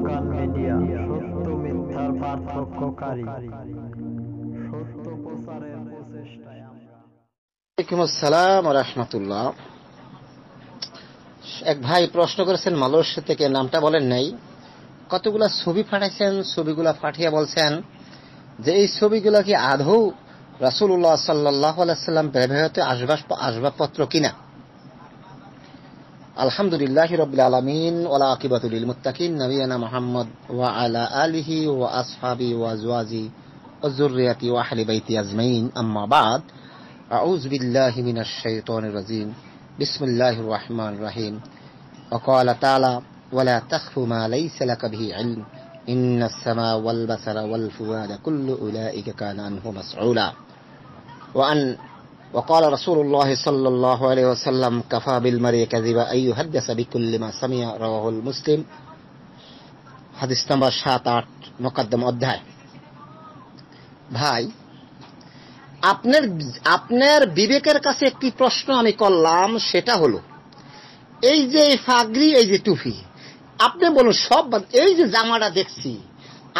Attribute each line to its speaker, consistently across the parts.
Speaker 1: এক ভাই প্রশ্ন করেছেন মালয়েশিয়া থেকে নামটা বলেন নাই কতগুলা ছবি পাঠাইছেন ছবিগুলা পাঠিয়ে বলছেন যে এই ছবিগুলা কি আদৌ রাসুল্লাহ সাল্লাহ আলাইসাল্লাম ব্যবহৃত আসবাবপত্র কিনা الحمد لله رب العالمين والعاقبة للمتقين نبينا محمد وعلى آله وأصحابه وأزواجه وذرية وأهل بيتي أجمعين أما بعد أعوذ بالله من الشيطان الرجيم بسم الله الرحمن الرحيم وقال تعالى ولا تخف ما ليس لك به علم إن السماء والبصر والفؤاد كل أولئك كان عنه مسعولا وأن وقال رسول الله صلى الله عليه وسلم كفى بالمرء كذبا أن يحدث بكل ما سمع رواه المسلم حديث নাম্বার সাত আট مقدم অধ্যায় ভাই আপনার আপনার বিবেকের কাছে একটি প্রশ্ন আমি করলাম সেটা হলো এই যে ফাগরি এই যে টুফি আপনি বলুন সব এই যে জামাটা দেখছি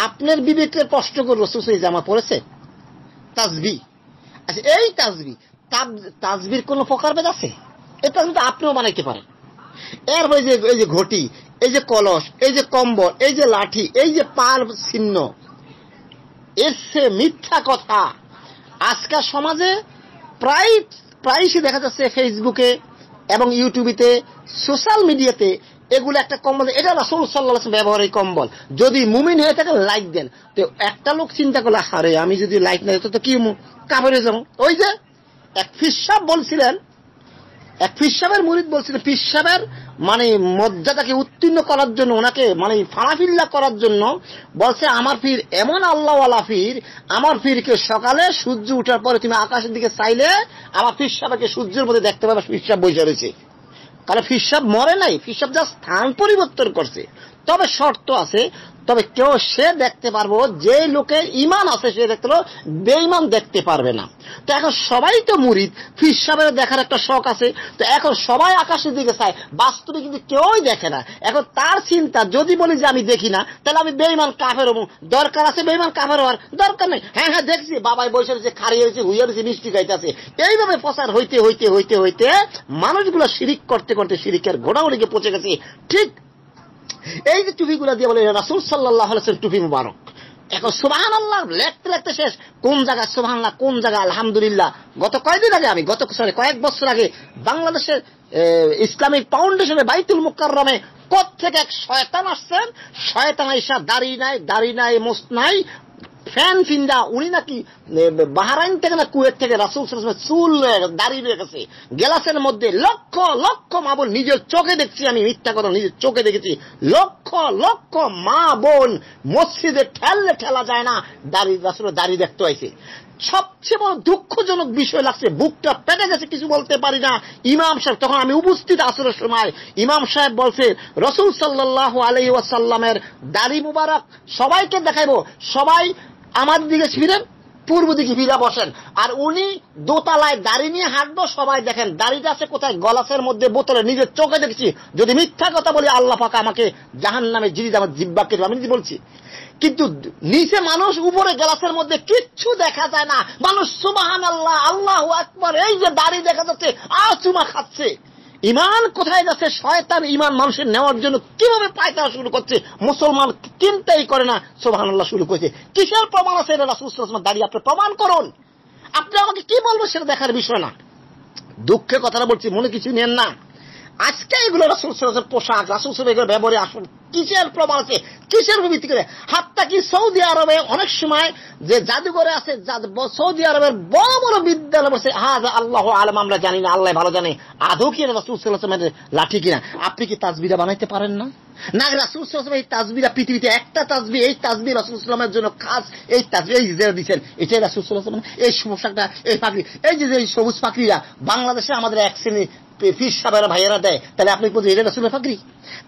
Speaker 1: আপনার বিবেকের কষ্ট করে রসুস এই জামা পড়েছে তাজবি আচ্ছা এই তাজবি তাজবির কোনো প্রকারভেদ আছে এটা কিন্তু আপনিও বানাইতে পারেন এই যে এই যে ঘটি এই যে কলস এই যে কম্বল এই যে লাঠি এই যে পাল ছিন্ন এর সে মিথ্যা কথা আজকাল সমাজে প্রায় প্রায়শই দেখা যাচ্ছে ফেসবুকে এবং ইউটিউবিতে সোশ্যাল মিডিয়াতে এগুলো একটা কম্বল এটা রাসুল সাল্লাহ ব্যবহার কম্বল যদি মুমিন হয়ে থাকে লাইক দেন তো একটা লোক চিন্তা করলে হারে আমি যদি লাইক না দিত তো কি কাপড়ে যাবো ওই যে এক ফিসাব বলছিলেন এক ফিসাবের মুরিদ বলছিলেন ফিসাবের মানে মর্যাদাকে উত্তীর্ণ করার জন্য ওনাকে মানে ফানাফিল্লা করার জন্য বলছে আমার ফির এমন আল্লাহ আল্লাহ ফির আমার ফিরকে সকালে সূর্য উঠার পরে তুমি আকাশের দিকে চাইলে আমার ফিরসাবাকে সূর্যের মধ্যে দেখতে পাবে ফিসাব বসে রয়েছে কারণ ফিসাব মরে নাই ফিসাব যা স্থান পরিবর্তন করছে তবে শর্ত আছে তবে কেউ সে দেখতে পারবো যে লোকের ইমান আছে সে দেখতে বেইমান দেখতে পারবে না তো এখন সবাই তো মুরিদ ফির সাহেবের দেখার একটা শখ আছে তো এখন সবাই আকাশের দিকে চায় বাস্তবে কিন্তু কেউই দেখে না এখন তার চিন্তা যদি বলি যে আমি দেখি না তাহলে আমি বেইমান কাফের হবো দরকার আছে বেইমান কাফের হওয়ার দরকার নেই হ্যাঁ হ্যাঁ দেখছি বাবাই বসে রয়েছে খারি হয়েছে হুইয়ে রয়েছে মিষ্টি খাইতেছে এইভাবে প্রচার হইতে হইতে হইতে হইতে মানুষগুলো সিরিক করতে করতে শিরিকের ঘোড়াউড়িকে পচে গেছে ঠিক এই যে টুপিগুলো দিয়ে বলে রাসুল সাল্লাহ টুপি মুবারক এখন সোভান আল্লাহ লেখতে লেখতে শেষ কোন জায়গায় সোভান কোন জায়গায় আলহামদুলিল্লাহ গত কয়েকদিন আগে আমি গত সরি কয়েক বছর আগে বাংলাদেশের ইসলামিক ফাউন্ডেশনে বাইতুল মুকাররমে কোথ থেকে এক শয়তান আসছেন শয়তান এসা দাড়ি নাই দাড়ি নাই মোস নাই ফ্যান ফিন্দা উনি নাকি বাহারাইন থেকে না কুয়েত থেকে রাসুল চুল দাঁড়িয়ে রেখেছে গেলাসের মধ্যে লক্ষ লক্ষ মা বোন নিজের চোখে দেখছি আমি মিথ্যা কথা নিজের চোখে দেখেছি লক্ষ লক্ষ মা বোন মসজিদে ঠেললে ঠেলা যায় না দাঁড়িয়ে রাসুল দাঁড়িয়ে দেখতে হয়েছে সবচেয়ে বড় দুঃখজনক বিষয় লাগছে বুকটা পেটে গেছে কিছু বলতে পারি না ইমাম সাহেব তখন আমি উপস্থিত আসরের সময় ইমাম সাহেব বলছে রসুল সাল্লাহ আলহি ওয়াসাল্লামের দাড়ি মুবারক সবাইকে দেখাইব সবাই আমার দিকে ফিরেন পূর্ব দিকে ফিরে বসেন আর উনি দোতলায় দাড়ি নিয়ে হাঁটবো সবাই দেখেন দাড়িটা আছে কোথায় গলাসের মধ্যে বোতলে নিজের চোখে দেখছি যদি মিথ্যা কথা বলি আল্লাহ ফাঁকা আমাকে জাহান নামে জিনিস আমার জিব্বা কেটে আমি বলছি কিন্তু নিচে মানুষ উপরে গ্লাসের মধ্যে কিচ্ছু দেখা যায় না মানুষ সুবাহান আল্লাহ আল্লাহ একবার এই যে দাড়ি দেখা যাচ্ছে চুমা খাচ্ছে ইমান কোথায় যাচ্ছে শয়তান ইমান মানুষের নেওয়ার জন্য কিভাবে পায়তা শুরু করছে মুসলমান চিন্তাই করে না সোহান আল্লাহ শুরু করেছে কিসের প্রমাণ আছে এটা দাঁড়িয়ে আপনি প্রমাণ করুন আপনি আমাকে কি বলবো সেটা দেখার বিষয় না দুঃখের কথাটা বলছি মনে কিছু নেন না আজকে এগুলো রাসুল সাল্লামের পোশাক রাসুল সাহেব এগুলো ব্যবহারে আসুন কিসের প্রমাণ আছে কিসের ভিত্তি করে হাতটা কি সৌদি আরবে অনেক সময় যে জাদুঘরে আছে সৌদি আরবের বড় বড় বিদ্যালয় বসে হাজ আল্লাহ আলম আমরা জানি না আল্লাহ ভালো জানি আধু কি রাসুল সাল্লামের লাঠি কিনা আপনি কি তাজবিরা বানাইতে পারেন না না রাসুল সাল্লাম এই তাজবিরা পৃথিবীতে একটা তাজবি এই তাজবি রাসুল সাল্লামের জন্য খাস এই তাজবি এই যেটা দিচ্ছেন এটাই রাসুল সাল্লাম এই পোশাকটা এই পাখি এই যে সবুজ পাখিরা বাংলাদেশে আমাদের এক শ্রেণীর ফিস সাবেরা ভাইয়েরা দেয় তাহলে আপনি কিন্তু এটা শুনে ফাঁকরি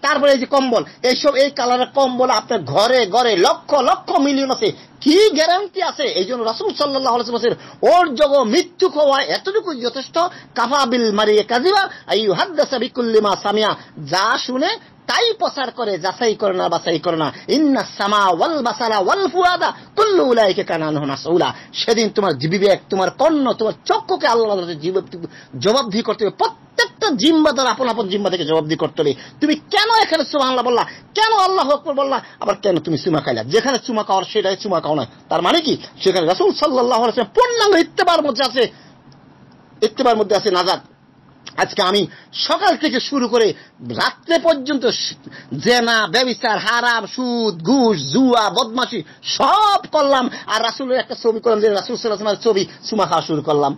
Speaker 1: তারপরে এই যে কম্বল এইসব এই কালারের কম্বল আপনার ঘরে ঘরে লক্ষ লক্ষ মিলিয়ন আছে কি গ্যারান্টি আছে এই জন্য রসুল সাল্লাহামের ওর জগ মৃত্যু হওয়া এতটুকু যথেষ্ট কাফাবিল মারিয়ে কাজিবা এই হাদ্দাসা বিকুল্লিমা সামিয়া যা শুনে তাই প্রচার করে যাচাই করে না বাছাই করে না ইন্না সামা ওয়াল বাসারা ওয়াল ফুয়াদা কুল্লু উলাইকে কানান মাসউলা সেদিন তোমার বিবেক তোমার কর্ণ তোমার চক্ষুকে আল্লাহ জবাবদি করতে হবে প্রত্যেকটা জিম্বা তার আপন আপন জিম্মা থেকে জবাবদি করতে হবে তুমি কেন এখানে সুমা আল্লাহ বললা কেন আল্লাহ হকর বললা আবার কেন তুমি সুমা খাইলা যেখানে চুমা খাওয়ার সেটাই চুমা খাওয়া নয় তার মানে কি সেখানে রাসুল সাল্লাহ পূর্ণাঙ্গ ইত্তেবার মধ্যে আছে ইত্তেবার মধ্যে আছে নাজাদ আজকে আমি সকাল থেকে শুরু করে রাত্রে পর্যন্ত জেনা ব্যবিচার হারাম সুদ ঘুষ জুয়া বদমাসি সব করলাম আর রাসুলের একটা ছবি করলাম যে রাসুল সাল্লাহ ছবি চুমা খাওয়া শুরু করলাম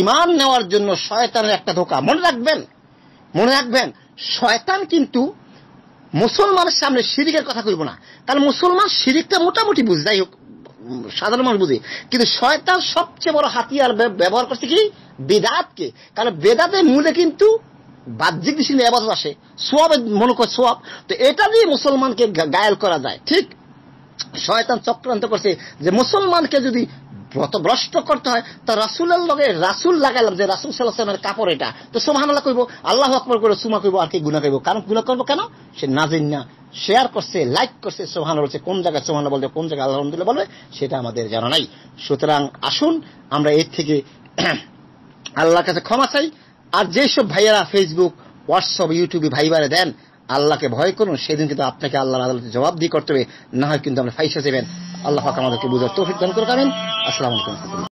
Speaker 1: ইমান নেওয়ার জন্য শয়তানের একটা ধোকা মনে রাখবেন মনে রাখবেন শয়তান কিন্তু মুসলমানের সামনে শিরিকের কথা কইব না কারণ মুসলমান শিরিকটা মোটামুটি বুঝ যাই হোক সাধারণ মানুষ বুঝে কিন্তু শয়তান সবচেয়ে বড় হাতিয়ার ব্যবহার করছে কি বেদাতকে কারণ বেদাতের মূলে কিন্তু বাহ্যিক দৃষ্টি নিয়ে আবাদত আসে সোয়াবের মনে করে সোয়াব তো এটা দিয়ে মুসলমানকে গায়ল করা যায় ঠিক শয়তান চক্রান্ত করছে যে মুসলমানকে যদি ভ্রষ্ট করতে হয় তা রাসুলের লগে রাসুল লাগাইলাম যে রাসুল সাল্লাহামের কাপড় এটা তো সোমাহামলা করবো আল্লাহ আকবর করে সুমা করবো আর কি গুণা করবো কারণ গুণা করবো কেন সে নাজিন না শেয়ার করছে লাইক করছে সোহান বলছে কোন জায়গায় সোহান বলবে কোন জায়গায় আলহামদুলিল্লাহ বলবে সেটা আমাদের জানা নাই সুতরাং আসুন আমরা এর থেকে আল্লাহর কাছে ক্ষমা চাই আর যেসব ভাইয়েরা ফেসবুক হোয়াটসঅ্যাপ ইউটিউবে ভাইবারে দেন আল্লাহকে ভয় করুন সেদিন কিন্তু আপনাকে আল্লাহর আদালতে জবাব দিয়ে করতে হবে না হয় কিন্তু আমরা ফাইসা যাবেন আল্লাহ আমাদেরকে বুঝার তো দান করে কারণ আসসালাম আলাইকুম